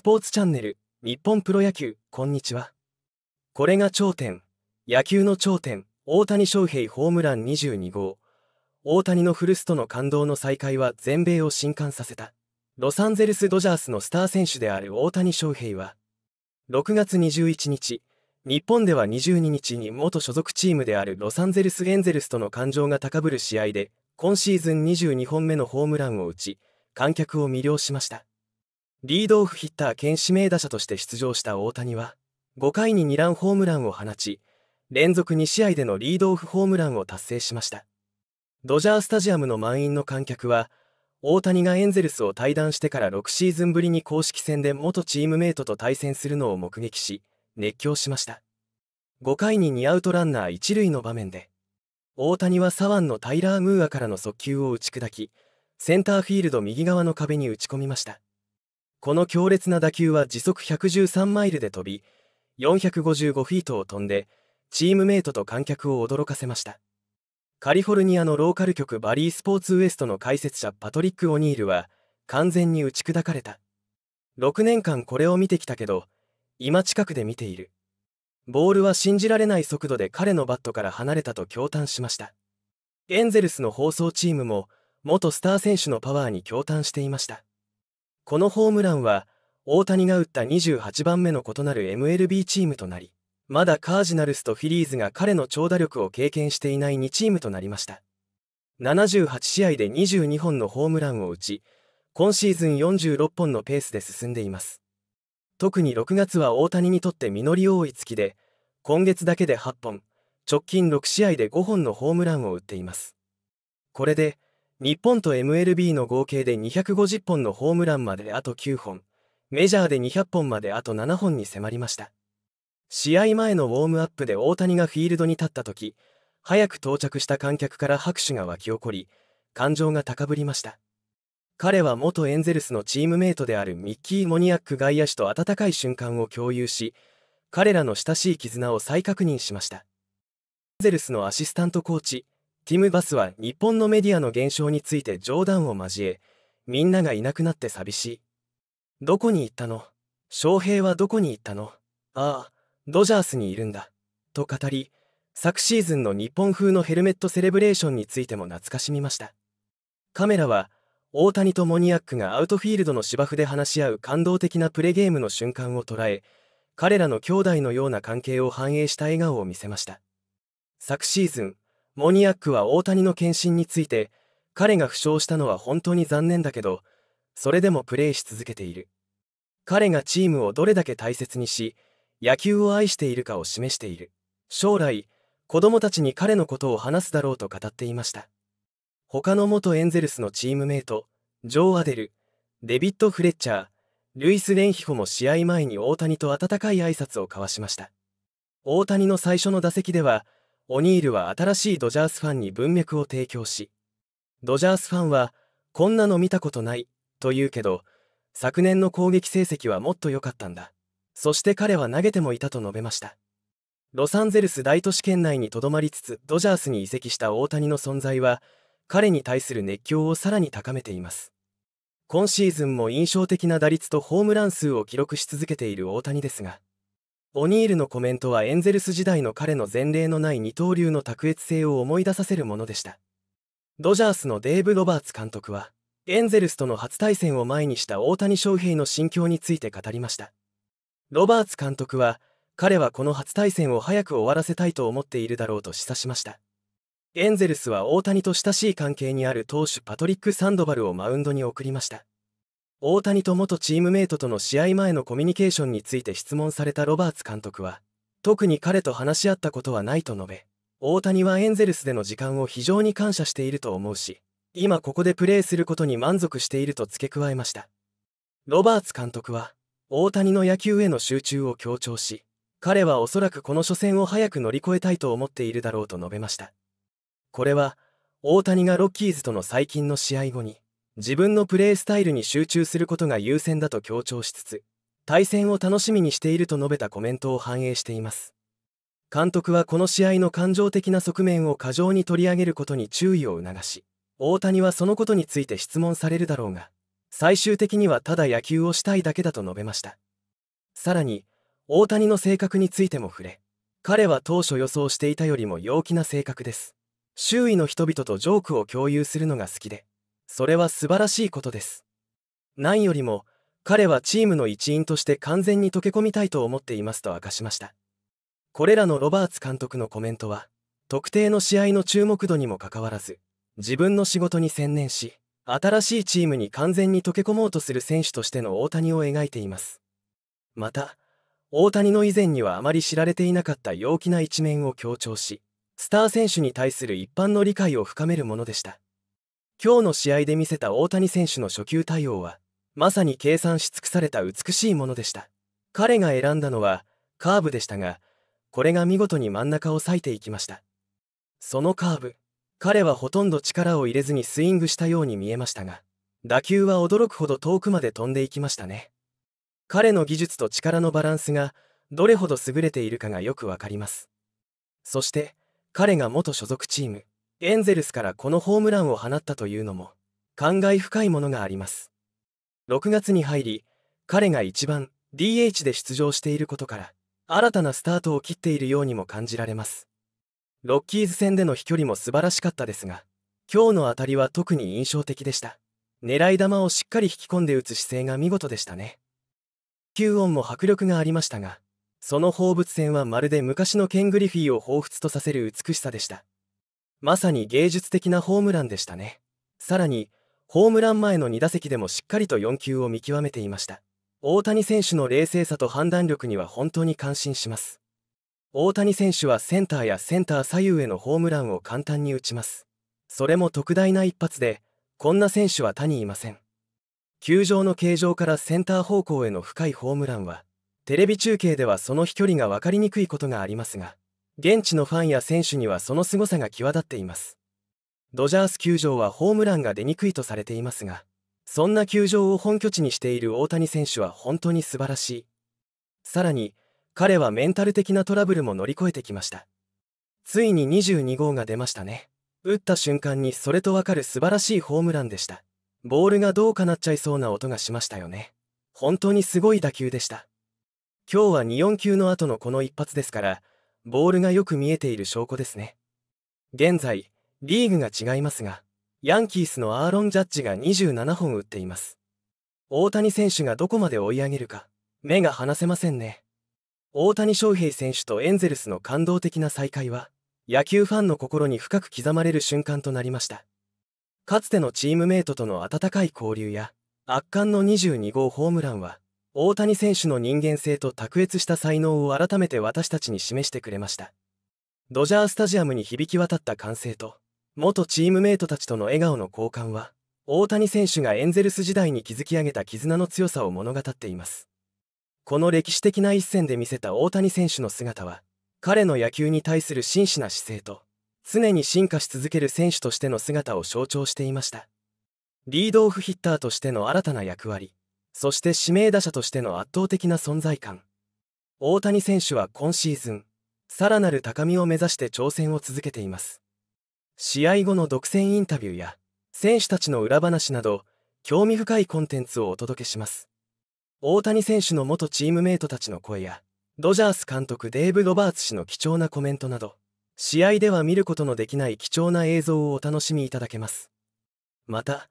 スポーツチャンネル日本プロ野球こんにちはこれが頂点野球の頂点大谷翔平ホームラン22号大谷の古巣との感動の再会は全米を震撼させたロサンゼルス・ドジャースのスター選手である大谷翔平は6月21日日本では22日に元所属チームであるロサンゼルス・エンゼルスとの感情が高ぶる試合で今シーズン22本目のホームランを打ち観客を魅了しましたリードオフヒッター兼指名打者として出場した大谷は5回に2ランホームランを放ち連続2試合でのリードオフホームランを達成しましたドジャースタジアムの満員の観客は大谷がエンゼルスを退団してから6シーズンぶりに公式戦で元チームメートと対戦するのを目撃し熱狂しました5回に2アウトランナー1塁の場面で大谷は左腕のタイラー・ムーアからの速球を打ち砕きセンターフィールド右側の壁に打ち込みましたこの強烈な打球は時速113マイルで飛び、455フィートを飛んで、チームメートと観客を驚かせました。カリフォルニアのローカル局バリースポーツウエストの解説者パトリック・オニールは、完全に打ち砕かれた。6年間これを見てきたけど、今近くで見ている。ボールは信じられない速度で彼のバットから離れたと驚嘆しました。エンゼルスの放送チームも、元スター選手のパワーに驚嘆していました。このホームランは、大谷が打った28番目の異なる MLB チームとなり、まだカージナルスとフィリーズが彼の長打力を経験していない2チームとなりました。78試合で22本のホームランを打ち、今シーズン46本のペースで進んでいます。特に6月は大谷にとって実り多い月で、今月だけで8本、直近6試合で5本のホームランを打っています。これで、日本と MLB の合計で250本のホームランまであと9本、メジャーで200本まであと7本に迫りました。試合前のウォームアップで大谷がフィールドに立った時、早く到着した観客から拍手が沸き起こり、感情が高ぶりました。彼は元エンゼルスのチームメイトであるミッキー・モニアック外野手と温かい瞬間を共有し、彼らの親しい絆を再確認しました。エンゼルスのアシスタントコーチ、ティム・バスは日本のメディアの現象について冗談を交え、みんながいなくなって寂しい。どこに行ったの翔平はどこに行ったのああ、ドジャースにいるんだ。と語り、昨シーズンの日本風のヘルメットセレブレーションについても懐かしみました。カメラは、大谷とモニアックがアウトフィールドの芝生で話し合う感動的なプレゲームの瞬間を捉え、彼らの兄弟のような関係を反映した笑顔を見せました。昨シーズン、モニアックは大谷の献身について彼が負傷したのは本当に残念だけどそれでもプレーし続けている彼がチームをどれだけ大切にし野球を愛しているかを示している将来子供たちに彼のことを話すだろうと語っていました他の元エンゼルスのチームメイトジョー・アデルデビッド・フレッチャールイス・レンヒホも試合前に大谷と温かい挨拶を交わしました大谷の最初の打席ではオニールは新しいドジャースファンに文脈を提供しドジャースファンはこんなの見たことないと言うけど昨年の攻撃成績はもっと良かったんだそして彼は投げてもいたと述べましたロサンゼルス大都市圏内にとどまりつつドジャースに移籍した大谷の存在は彼に対する熱狂をさらに高めています今シーズンも印象的な打率とホームラン数を記録し続けている大谷ですがオニールのコメントはエンゼルス時代の彼の前例のない二刀流の卓越性を思い出させるものでした。ドジャースのデーブ・ロバーツ監督は、エンゼルスとの初対戦を前にした大谷翔平の心境について語りました。ロバーツ監督は、彼はこの初対戦を早く終わらせたいと思っているだろうと示唆しました。エンゼルスは大谷と親しい関係にある投手パトリック・サンドバルをマウンドに送りました。大谷と元チームメイトとの試合前のコミュニケーションについて質問されたロバーツ監督は特に彼と話し合ったことはないと述べ大谷はエンゼルスでの時間を非常に感謝していると思うし今ここでプレーすることに満足していると付け加えましたロバーツ監督は大谷の野球への集中を強調し彼はおそらくこの初戦を早く乗り越えたいと思っているだろうと述べましたこれは大谷がロッキーズとの最近の試合後に自分のプレースタイルに集中することが優先だと強調しつつ対戦を楽しみにしていると述べたコメントを反映しています監督はこの試合の感情的な側面を過剰に取り上げることに注意を促し大谷はそのことについて質問されるだろうが最終的にはただ野球をしたいだけだと述べましたさらに大谷の性格についても触れ彼は当初予想していたよりも陽気な性格です周囲の人々とジョークを共有するのが好きでそれは素晴らしいことです。何よりも、彼はチームの一員として完全に溶け込みたいと思っていますと明かしました。これらのロバーツ監督のコメントは、特定の試合の注目度にもかかわらず、自分の仕事に専念し、新しいチームに完全に溶け込もうとする選手としての大谷を描いています。また、大谷の以前にはあまり知られていなかった陽気な一面を強調し、スター選手に対する一般の理解を深めるものでした。今日の試合で見せた大谷選手の初球対応はまさに計算し尽くされた美しいものでした彼が選んだのはカーブでしたがこれが見事に真ん中を割いていきましたそのカーブ彼はほとんど力を入れずにスイングしたように見えましたが打球は驚くほど遠くまで飛んでいきましたね彼の技術と力のバランスがどれほど優れているかがよくわかりますそして彼が元所属チームエンゼルスからこのホームランを放ったというのも感慨深いものがあります6月に入り彼が一番 DH で出場していることから新たなスタートを切っているようにも感じられますロッキーズ戦での飛距離も素晴らしかったですが今日の当たりは特に印象的でした狙い球をしっかり引き込んで打つ姿勢が見事でしたね球音も迫力がありましたがその放物線はまるで昔のケン・グリフィーを彷彿とさせる美しさでしたまさに芸術的なホームランでしたね。さらに、ホームラン前の2打席でもしっかりと4球を見極めていました。大谷選手の冷静さと判断力には本当に感心します。大谷選手はセンターやセンター左右へのホームランを簡単に打ちます。それも特大な一発で、こんな選手は他にいません。球場の形状からセンター方向への深いホームランは、テレビ中継ではその飛距離が分かりにくいことがありますが、現地のファンや選手にはその凄さが際立っていますドジャース球場はホームランが出にくいとされていますがそんな球場を本拠地にしている大谷選手は本当に素晴らしいさらに彼はメンタル的なトラブルも乗り越えてきましたついに22号が出ましたね打った瞬間にそれとわかる素晴らしいホームランでしたボールがどうかなっちゃいそうな音がしましたよね本当にすごい打球でした今日は24球の後のこの一発ですからボールがよく見えている証拠ですね。現在、リーグが違いますが、ヤンキースのアーロン・ジャッジが27本打っています。大谷選手がどこまで追い上げるか、目が離せませんね。大谷翔平選手とエンゼルスの感動的な再会は、野球ファンの心に深く刻まれる瞬間となりました。かつてのチームメイトとの温かい交流や、圧巻の22号ホームランは、大谷選手の人間性と卓越した才能を改めて私たちに示してくれましたドジャースタジアムに響き渡った歓声と元チームメートたちとの笑顔の交換は大谷選手がエンゼルス時代に築き上げた絆の強さを物語っていますこの歴史的な一戦で見せた大谷選手の姿は彼の野球に対する真摯な姿勢と常に進化し続ける選手としての姿を象徴していましたリードオフヒッターとしての新たな役割そして指名打者としての圧倒的な存在感大谷選手は今シーズンさらなる高みを目指して挑戦を続けています試合後の独占インタビューや選手たちの裏話など興味深いコンテンツをお届けします大谷選手の元チームメイトたちの声やドジャース監督デーブ・ロバーツ氏の貴重なコメントなど試合では見ることのできない貴重な映像をお楽しみいただけますまた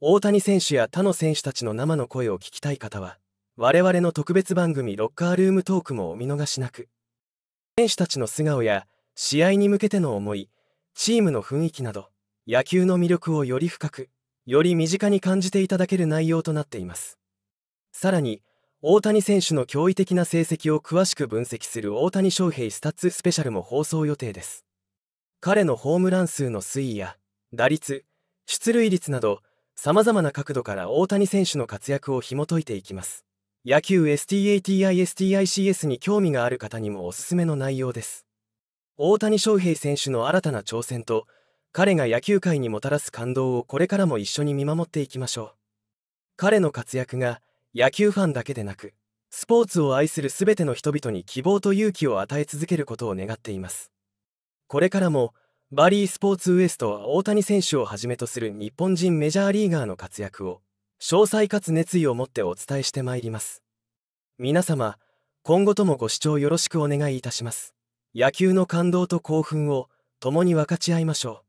大谷選手や他の選手たちの生の声を聞きたい方は我々の特別番組「ロッカールームトーク」もお見逃しなく選手たちの素顔や試合に向けての思いチームの雰囲気など野球の魅力をより深くより身近に感じていただける内容となっていますさらに大谷選手の驚異的な成績を詳しく分析する大谷翔平スタッツスペシャルも放送予定です彼のホームラン数の推移や打率出塁率など様々な角度から大谷選手の活躍を紐解いていきます。野球 STATISTICS に興味がある方にもおすすめの内容です。大谷翔平選手の新たな挑戦と、彼が野球界にもたらす感動をこれからも一緒に見守っていきましょう。彼の活躍が野球ファンだけでなく、スポーツを愛する全ての人々に希望と勇気を与え続けることを願っています。これからも、バリースポーツウエストは大谷選手をはじめとする日本人メジャーリーガーの活躍を詳細かつ熱意を持ってお伝えしてまいります皆様今後ともご視聴よろしくお願いいたします野球の感動と興奮を共に分かち合いましょう